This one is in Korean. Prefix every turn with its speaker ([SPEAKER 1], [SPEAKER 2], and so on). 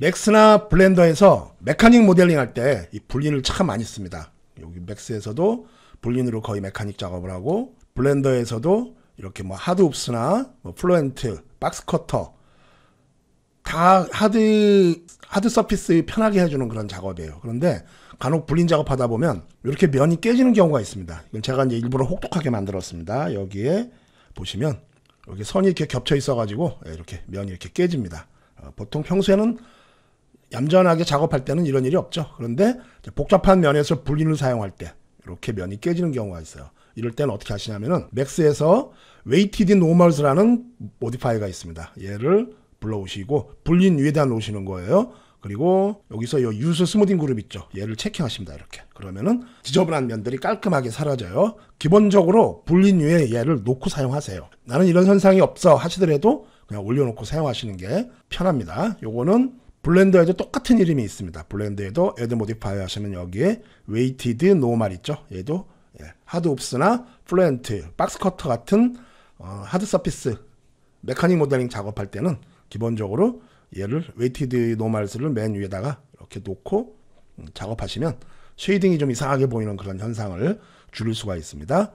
[SPEAKER 1] 맥스나 블렌더에서 메카닉 모델링 할 때 이 불린을 참 많이 씁니다. 여기 맥스에서도 불린으로 거의 메카닉 작업을 하고 블렌더에서도 이렇게 뭐 하드옵스나 뭐 플루엔트, 박스커터 다 하드 하드 서피스 편하게 해주는 그런 작업이에요. 그런데 간혹 불린 작업하다 보면 이렇게 면이 깨지는 경우가 있습니다. 이건 제가 이제 일부러 혹독하게 만들었습니다. 여기에 보시면 여기 선이 이렇게 겹쳐 있어가지고 예, 이렇게 면이 이렇게 깨집니다. 어, 보통 평소에는 얌전하게 작업할 때는 이런 일이 없죠. 그런데 복잡한 면에서 불린을 사용할 때 이렇게 면이 깨지는 경우가 있어요. 이럴 때는 어떻게 하시냐면은 맥스에서 웨이티드 노멀스라는 모디파이가 있습니다. 얘를 불러오시고 불린 위에다 놓으시는 거예요. 그리고 여기서 요 유스 스무딩 그룹 있죠. 얘를 체킹하십니다. 이렇게. 그러면은 지저분한 면들이 깔끔하게 사라져요. 기본적으로 불린 위에 얘를 놓고 사용하세요. 나는 이런 현상이 없어 하시더라도 그냥 올려놓고 사용하시는 게 편합니다. 요거는 블렌더에도 똑같은 이름이 있습니다. 블렌더에도 a 드 모디파이어 하시면 여기에 웨이티드 노멀 있죠. 얘도 하드 옵스나 플랜트, 박스 커터 같은 어, 하드 서피스 메카닉 모델링 작업할 때는 기본적으로 얘를 웨이티드 노멀스를맨 위에다가 이렇게 놓고 음, 작업하시면 쉐이딩이 좀 이상하게 보이는 그런 현상을 줄일 수가 있습니다.